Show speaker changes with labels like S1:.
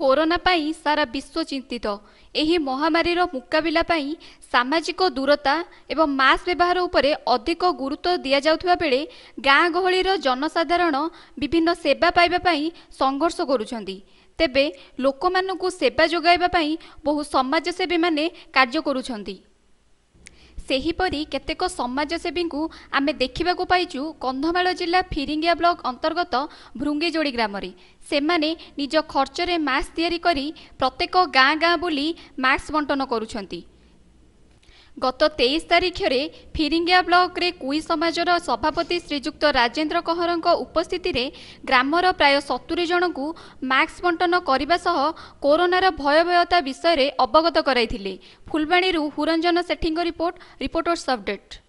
S1: corona ପାଇଁ ସାରା ବିଶ୍ୱ ଚିନ୍ତିତ ଏହି ମହାମାରୀର ମୁକାବିଲା ପାଇଁ ସାମାଜିକ ଦୂରତା ଏବଂ ମାସ୍କ ବ୍ୟବହାର ଉପରେ ଅଧିକ ଗୁରୁତ୍ୱ ଦିଆଯାଉଥିବା ବେଳେ ଗାଁ ଗହଳିର ଜନସାଧାରଣ ବିଭିନ୍ନ ସେବା ପାଇବା ପାଇଁ ସଂଘର୍ଷ କରୁଛନ୍ତି ତେବେ ଲୋକମାନଙ୍କୁ ସେବା ଯୋଗାଇବା ପାଇଁ ବହୁ ସମାଜସେବୀମାନେ କାର୍ଯ୍ୟ କରୁଛନ୍ତି ସେହିପରି କେତେକ ସମାଜସେବୀଙ୍କୁ ଆମେ ଦେଖିବାକୁ ପାଇଛୁ କନ୍ଧମାଳ ଜିଲ୍ଲା ଫିରିଙ୍ଗିଆ ବ୍ଲକ ଅନ୍ତର୍ଗତ ଭୃଙ୍ଗିଯୋଡ଼ି ଗ୍ରାମରେ ସେମାନେ ନିଜ ଖର୍ଚ୍ଚରେ ମାସ୍କ ତିଆରି କରି ପ୍ରତ୍ୟେକ ଗାଁ ଗାଁ ବୁଲି ମାସ୍କ ବଣ୍ଟନ କରୁଛନ୍ତି ଗତ ତେଇଶ ତାରିଖରେ ଫିରିଙ୍ଗିଆ ବ୍ଲକରେ କୁଇ ସମାଜର ସଭାପତି ଶ୍ରୀଯୁକ୍ତ ରାଜେନ୍ଦ୍ର କହରଙ୍କ ଉପସ୍ଥିତିରେ ଗ୍ରାମର ପ୍ରାୟ ସତୁରୀ ଜଣଙ୍କୁ ମାସ୍କ ବଣ୍ଟନ କରିବା ସହ କରୋନାର ଭୟଭୟତା ବିଷୟରେ ଅବଗତ କରାଇଥିଲେ ଫୁଲବାଣୀରୁ ହୁରଞ୍ଜନ ସେଠୀଙ୍କ ରିପୋର୍ଟ ରିପୋର୍ଟର୍ସ ଅପଡେଟ୍